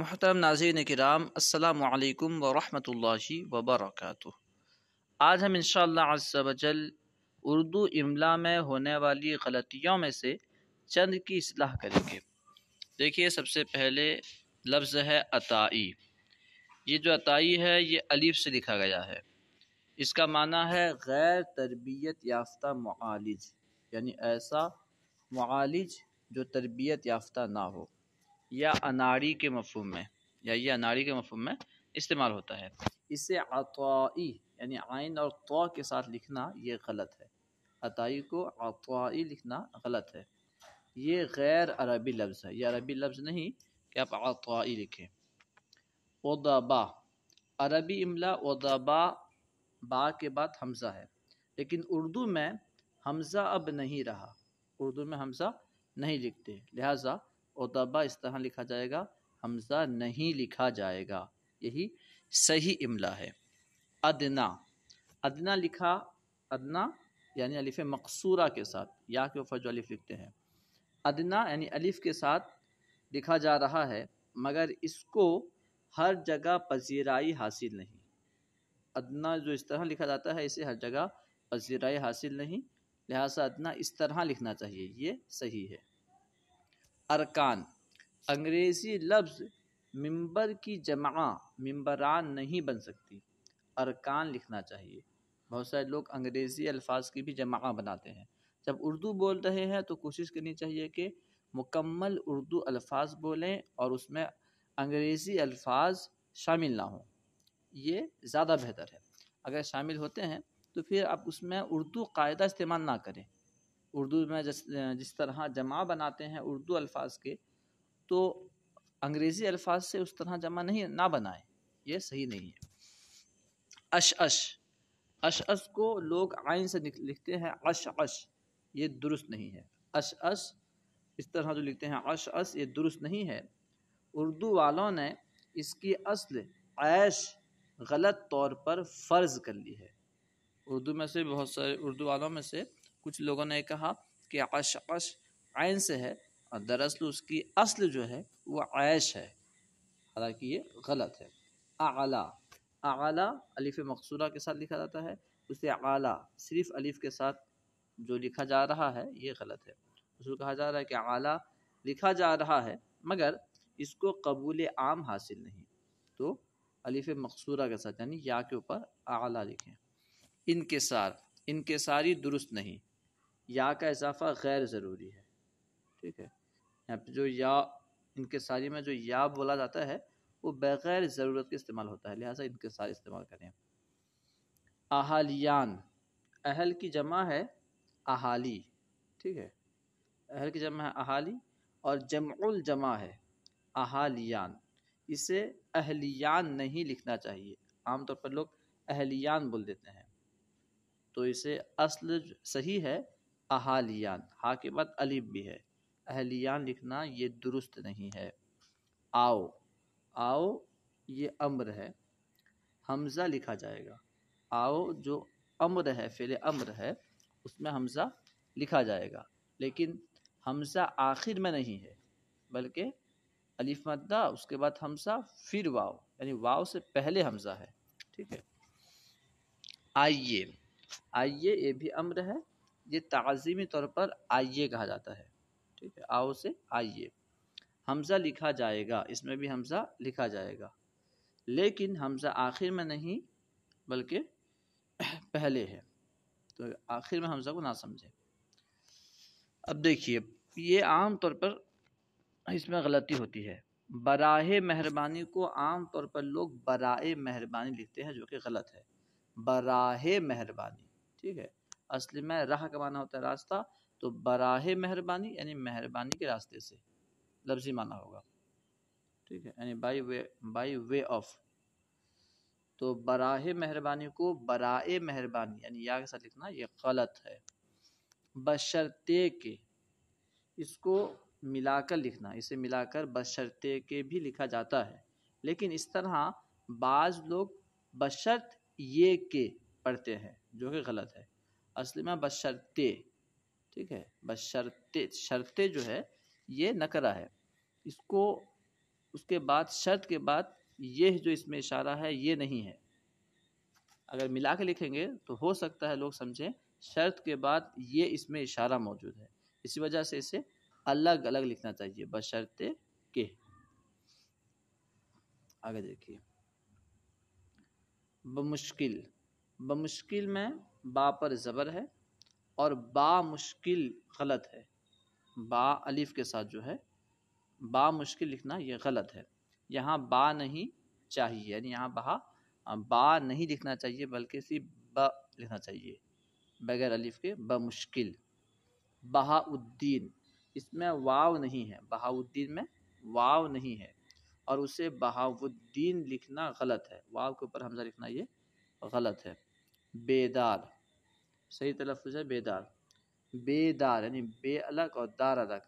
मोहतरम नाजीन कराम असलकम वरहि वबरक आज हम इनशा इनशाजल उर्दू इमला में होने वाली गलतियों में से चंद की असलाह करेंगे देखिए सबसे पहले लफ्ज़ है अताई ये जो अताई है ये अलीफ से लिखा गया है इसका माना है गैर तरबियत याफ्ता मालिज यानी ऐसा मालिज जो तरबियत याफ्ता ना हो या अनारी के मफहम में या ये अनारी के मफहम में इस्तेमाल होता है इसे अतवाई यानी आयन और तो के साथ लिखना ये गलत है अतई को अतवाई लिखना गलत है ये गैर अरबी लफ्ज़ है यह अरबी लफ्ज़ नहीं कि आप अतवाई लिखें उदबा अरबी इमला उदबा बा के बाद हमज़ा है लेकिन उर्दू में हमज़ा अब नहीं रहा उर्दू में हमज़ा नहीं लिखते लिहाजा उदबा इस तरह लिखा जाएगा हमज़ा नहीं लिखा जाएगा यही सही इमला है अदना अदना लिखा अदना यानी अलिफ मकसूरा के साथ या के ऊपर जो अलिफ लिखते हैं अदना यानी अलिफ के साथ लिखा जा रहा है मगर इसको हर जगह पजीराई हासिल नहीं अदना जो इस तरह लिखा जाता है इसे हर जगह पजीराई हासिल नहीं लिहाजा अदना इस तरह लिखना चाहिए ये सही है अरकान अंग्रेज़ी लफ्ज़ मिंबर की जमा मिंबरान नहीं बन सकती अरकान लिखना चाहिए बहुत सारे लोग अंग्रेज़ी अल्फाज की भी जमा बनाते हैं जब उर्दू बोल रहे हैं तो कोशिश करनी चाहिए कि मुकम्मल उर्दू अल्फाज बोलें और उसमें अंग्रेज़ी अल्फाज शामिल ना हों ये ज़्यादा बेहतर है अगर शामिल होते हैं तो फिर आप उसमें उर्दू कायदा इस्तेमाल ना करें उर्दू में जिस जिस तरह जमा बनाते हैं उर्दू अल्फाज के तो अंग्रेज़ी अल्फाज से उस तरह जमा नहीं ना बनाएं ये सही नहीं है अश अश अश अश को लोग आइन से लिखते हैं अश अश ये दुरुस्त नहीं है अश अश इस तरह जो लिखते हैं अश अश ये दुरुस्त नहीं है उर्दू वालों ने इसकी असल ऐश गलत तौर पर फ़र्ज़ कर ली है उर्दू में से बहुत सारे उर्दू वालों में से कुछ लोगों ने कहा कि अश अश आयन से है और दरअसल उसकी असल जो है वह आयश है हालांकि ये गलत है आला आला अलीफ मकसूरा के साथ लिखा जाता है उसे आला सिर्फ अलीफ के साथ जो लिखा जा रहा है ये गलत है उसको कहा जा रहा है कि आला लिखा जा रहा है मगर इसको कबूल आम हासिल नहीं तो अलीफ़ मकसूरा के साथ यानी या के ऊपर आला लिखें इनके सार इनके सारी दुरुस्त नहीं या का इजाफा गैर ज़रूरी है ठीक है यहाँ पे जो या इनके सारी में जो या बोला जाता है वो बग़ैर ज़रूरत के इस्तेमाल होता है लिहाजा इनके सारे इस्तेमाल करें आहलियान अहल की जमा है अहाली ठीक है अहल की जमा है अहाली और जमउल जमा है अहालियान इसे अहलियान नहीं लिखना चाहिए आमतौर पर लोग अहलियान बोल देते हैं तो इसे असल सही है अहालियान हा के बाद अलिफ भी है अहलियान लिखना ये दुरुस्त नहीं है आओ आओ ये अम्र है हमज़ा लिखा जाएगा आओ जो अम्र है फेल अम्र है उसमें हमज़ा लिखा जाएगा लेकिन हमज़ा आखिर में नहीं है बल्कि अलिफ मद्दा उसके बाद हमज़ा फिर वाव यानी वाव से पहले हमज़ा है ठीक है आइए आइए ये भी अम्र है ये तज़ीमी तौर पर आइए कहा जाता है ठीक है आओ से आइए हमज़ा लिखा जाएगा इसमें भी हमज़ा लिखा जाएगा लेकिन हमज़ा आखिर में नहीं बल्कि पहले है तो आखिर में हमज़ा को ना समझें अब देखिए ये आम तौर पर इसमें गलती होती है बराह मेहरबानी को आम तौर पर लोग बराए मेहरबानी लिखते हैं जो कि गलत है बराह मेहरबानी ठीक है असली में राह का माना होता है रास्ता तो बराह मेहरबानी यानी मेहरबानी के रास्ते से लफ्जी माना होगा ठीक है यानी by way by way of तो बराह मेहरबानी को बराए मेहरबानी यानी या के साथ लिखना ये गलत है बशर्ते के इसको मिलाकर लिखना इसे मिलाकर बशर्ते के भी लिखा जाता है लेकिन इस तरह बाज लोग बशर्त ये के पढ़ते हैं जो कि गलत है असली में बशर्ते ठीक है बशर्ते शर्ते जो है ये नकरा है इसको उसके बाद शर्त के बाद यह जो इसमें इशारा है ये नहीं है अगर मिला के लिखेंगे तो हो सकता है लोग समझें शर्त के बाद ये इसमें इशारा मौजूद है इसी वजह से इसे अलग अलग लिखना चाहिए बशर्ते के आगे देखिए बमुश्किल बमुश्किल में बा पर ज़बर है और बा मुश्किल गलत है बा अलिफ़ के साथ जो है बा मुश्किल लिखना ये गलत है यहाँ बा नहीं चाहिए यानी यहाँ बहा बा नहीं लिखना चाहिए बल्कि सिर्फ ब लिखना चाहिए बगैर अलिफ़ के ब मुश्किल बहाउद्दीन इसमें वाव नहीं है बहाउद्दीन में वाव नहीं है और उसे बहाउद्दीन लिखना गलत है वाव के ऊपर हमजा लिखना ये गलत है बेदार सही तलफ़ है बेदार बेदार यानी बे अलग और दार अलग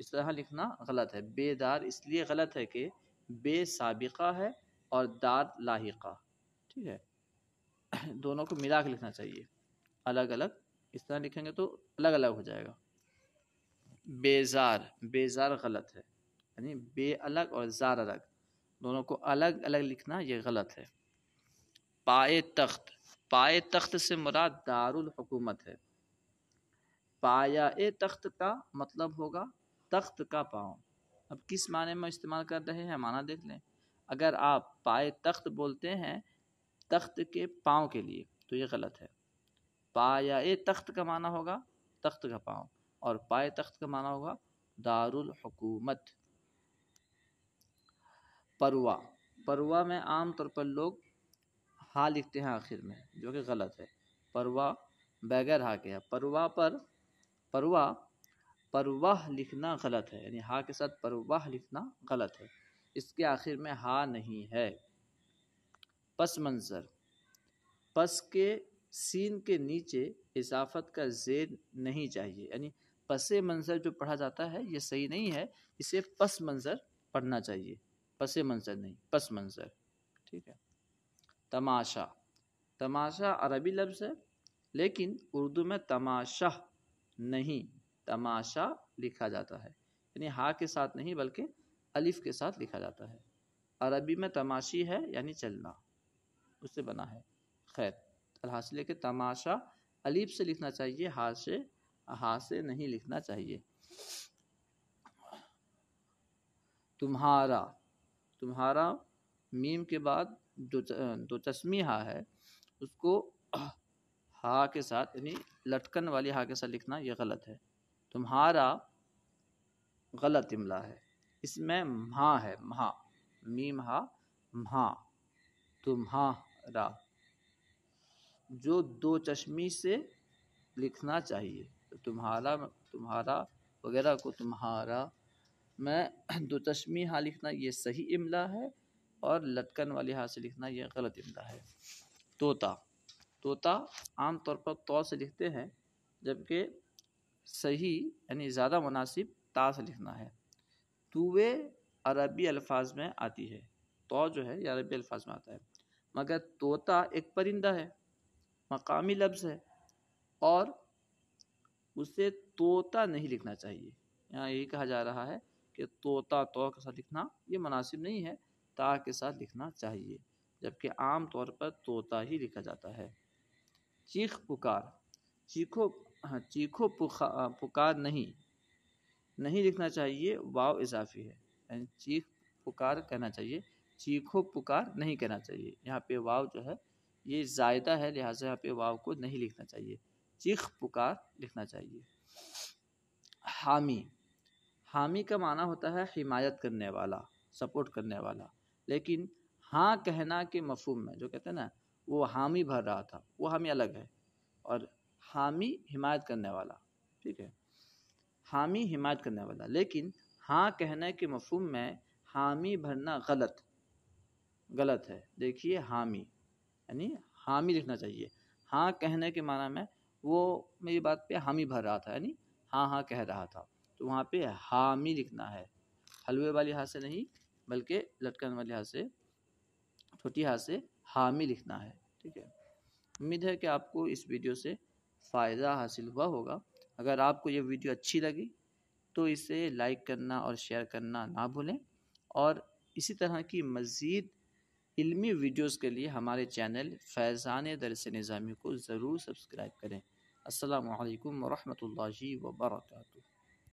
इस तरह लिखना गलत है बेदार इसलिए गलत है कि बे सबका है और दार लाहिका ठीक है दोनों को मिला के लिखना चाहिए अलग अलग इस तरह लिखेंगे तो अलग अलग हो जाएगा बेजार बेजार गलत है यानी बे अलग और ज़ार अलग दोनों को अलग अलग लिखना ये गलत है पाए तख्त पाए तख्त से मुराद दारुल हुकूमत है पाया ए तख्त का मतलब होगा तख्त का पाँव अब किस माने में इस्तेमाल कर रहे हैं माना देख लें अगर आप पाए तख्त बोलते हैं तख्त के पाँव के लिए तो ये गलत है पाया ए तख्त का माना होगा तख्त का पाँव और पाए तख्त का माना होगा दारुल हुकूमत परवा परवा में आमतौर पर लोग हा लिखते हैं आखिर में जो कि गलत है परवा बगैर हा के है परवा पर परवा परवाह लिखना गलत है यानी हा के साथ परवाह लिखना गलत है इसके आखिर में हा नहीं है पस मंज़र पस के सीन के नीचे इजाफत का जेर नहीं चाहिए यानी पस मंज़र जो पढ़ा जाता है ये सही नहीं है इसे पस मंज़र पढ़ना चाहिए पस मंज़र नहीं पस मंज़र ठीक है तमाशा तमाशा अरबी लफ्ज़ है लेकिन उर्दू में तमाशा नहीं तमाशा लिखा जाता है यानी हा के साथ नहीं बल्कि अलिफ के साथ लिखा जाता है अरबी में तमाशी है यानी चलना उससे बना है खैर अलहासिले के तमाशा अलिफ से लिखना चाहिए हा से हा से नहीं लिखना चाहिए तुम्हारा तुम्हारा मीम के बाद जो जो चश्मी हा है उसको हा के साथ यानी लटकन वाली हा के साथ लिखना ये गलत है तुम्हारा गलत इमला है इसमें महा है महा मीम हा महा तुम्हारा जो दो चश्मी से लिखना चाहिए तो तुम्हारा तुम्हारा वगैरह को तुम्हारा मैं दो चश्मी हाँ लिखना ये सही इमला है और लटकन वाली हाथ से लिखना यह गलत इमदा है तोता तोता आम तौर पर तो से लिखते हैं जबकि सही यानी ज़्यादा मुनासिब ता से लिखना है तोवे अरबी अल्फाज में आती है तो जो है यह अरबी अल्फाज में आता है मगर तोता एक परिंदा है मकामी लफ्ज़ है और उसे तोता नहीं लिखना चाहिए यहाँ यही कहा जा रहा है कि तोता तो के साथ लिखना ये मुनासिब नहीं है ता के साथ लिखना चाहिए जबकि आम तौर पर तोता ही लिखा जाता है चीख पुकार चीखो हाँ चीखो पुकार नहीं नहीं लिखना चाहिए वाव इजाफी है यानी चीख पुकार कहना चाहिए चीखो पुकार नहीं कहना चाहिए यहाँ पे वाव जो है ये जायदा है लिहाजा यहाँ पे वाव को नहीं लिखना चाहिए चीख पुकार लिखना चाहिए हामी हामी का माना होता है हिमायत करने वाला सपोर्ट करने वाला लेकिन हाँ कहना के मफहम में जो कहते हैं ना वो हामी भर रहा था वो हामी अलग है और हामी हिमायत करने वाला ठीक है हामी हिमायत करने वाला लेकिन हाँ कहने के मफहम में हामी भरना गलत गलत है देखिए हामी यानी हामी लिखना चाहिए हाँ कहने के माना में वो मेरी बात पे हामी भर रहा था यानी हाँ हाँ कह रहा था तो वहाँ पे हामी लिखना है हलवे वाली हाथ से नहीं बल्कि लटकन वाले हाथ से छोटी हाथ से हामी लिखना है ठीक है उम्मीद है कि आपको इस वीडियो से फ़ायदा हासिल हुआ होगा अगर आपको ये वीडियो अच्छी लगी तो इसे लाइक करना और शेयर करना ना भूलें और इसी तरह की मज़ीद इल्मी वीडियोस के लिए हमारे चैनल फैज़ान दरस निज़ामी को ज़रूर सब्सक्राइब करें असलकम वरहमल वर्का